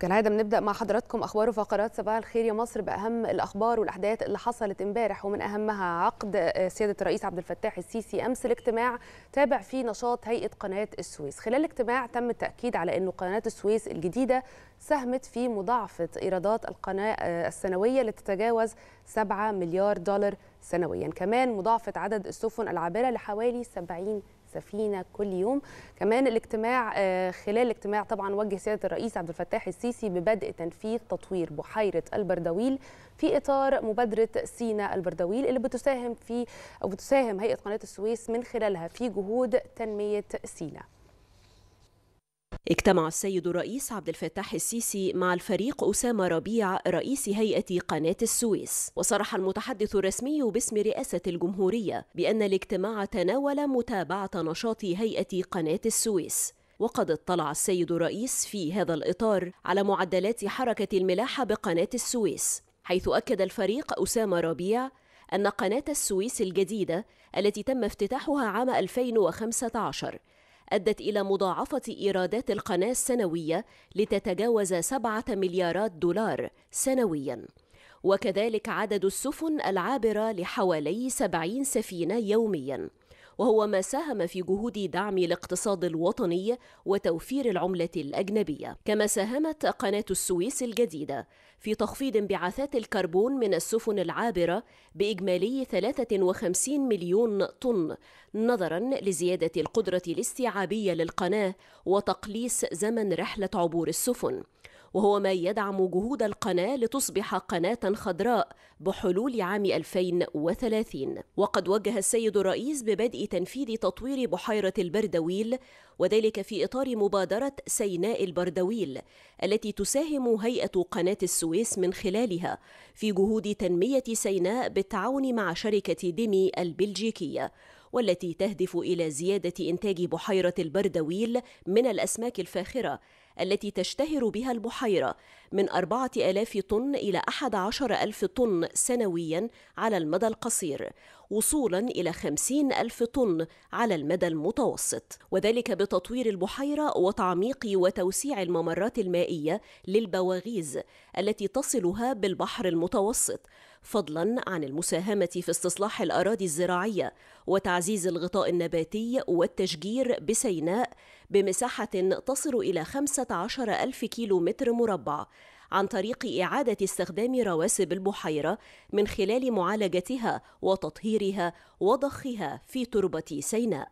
كالعادة بنبدأ مع حضراتكم أخبار وفقرات صباح الخير يا مصر بأهم الأخبار والأحداث اللي حصلت امبارح ومن أهمها عقد سيادة الرئيس عبد الفتاح السيسي أمس الاجتماع تابع فيه نشاط هيئة قناة السويس خلال الاجتماع تم التأكيد على أن قناة السويس الجديدة ساهمت في مضاعفة إيرادات القناة آه، السنوية لتتجاوز 7 مليار دولار سنويا كمان مضاعفة عدد السفن العابرة لحوالي 70 سفينه كل يوم كمان الاجتماع آه، خلال الاجتماع طبعا وجه سياده الرئيس عبد الفتاح السيسي ببدء تنفيذ تطوير بحيره البردويل في اطار مبادره سينا البردويل اللي بتساهم في او بتساهم هيئه قناه السويس من خلالها في جهود تنميه سينا اجتمع السيد الرئيس عبد الفتاح السيسي مع الفريق أسامة ربيع رئيس هيئة قناة السويس وصرح المتحدث الرسمي باسم رئاسة الجمهورية بأن الاجتماع تناول متابعة نشاط هيئة قناة السويس وقد اطلع السيد الرئيس في هذا الإطار على معدلات حركة الملاحة بقناة السويس حيث أكد الفريق أسامة ربيع أن قناة السويس الجديدة التي تم افتتاحها عام 2015 أدت إلى مضاعفة إيرادات القناة السنوية لتتجاوز سبعة مليارات دولار سنوياً وكذلك عدد السفن العابرة لحوالي 70 سفينة يومياً وهو ما ساهم في جهود دعم الاقتصاد الوطني وتوفير العملة الأجنبية كما ساهمت قناة السويس الجديدة في تخفيض انبعاثات الكربون من السفن العابرة بإجمالي 53 مليون طن نظرا لزيادة القدرة الاستيعابية للقناة وتقليص زمن رحلة عبور السفن وهو ما يدعم جهود القناة لتصبح قناة خضراء بحلول عام 2030 وقد وجه السيد الرئيس ببدء تنفيذ تطوير بحيرة البردويل وذلك في إطار مبادرة سيناء البردويل التي تساهم هيئة قناة السويس من خلالها في جهود تنمية سيناء بالتعاون مع شركة ديمي البلجيكية والتي تهدف إلى زيادة إنتاج بحيرة البردويل من الأسماك الفاخرة التي تشتهر بها البحيرة من 4000 طن إلى 11000 طن سنويا على المدى القصير وصولا إلى خمسين ألف طن على المدى المتوسط وذلك بتطوير البحيرة وتعميق وتوسيع الممرات المائية للبواغيز التي تصلها بالبحر المتوسط فضلا عن المساهمه في استصلاح الاراضي الزراعيه وتعزيز الغطاء النباتي والتشجير بسيناء بمساحه تصل الى 15 ألف كيلو متر مربع عن طريق إعادة استخدام رواسب البحيرة من خلال معالجتها وتطهيرها وضخها في تربة سيناء.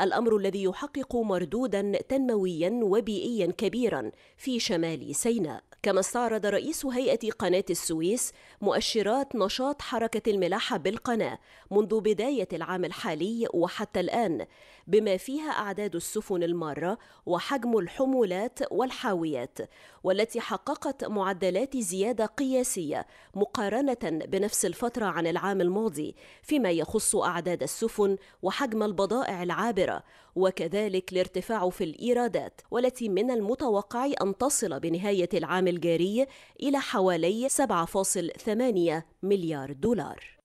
الأمر الذي يحقق مردودا تنمويا وبيئيا كبيرا في شمال سيناء. كما استعرض رئيس هيئة قناة السويس مؤشرات نشاط حركة الملاحة بالقناة منذ بداية العام الحالي وحتى الآن بما فيها أعداد السفن المارة وحجم الحمولات والحاويات والتي حققت معدلات زيادة قياسية مقارنة بنفس الفترة عن العام الماضي فيما يخص أعداد السفن وحجم البضائع العابرة وكذلك الارتفاع في الإيرادات والتي من المتوقع أن تصل بنهاية العام الجاري إلى حوالي 7.8 مليار دولار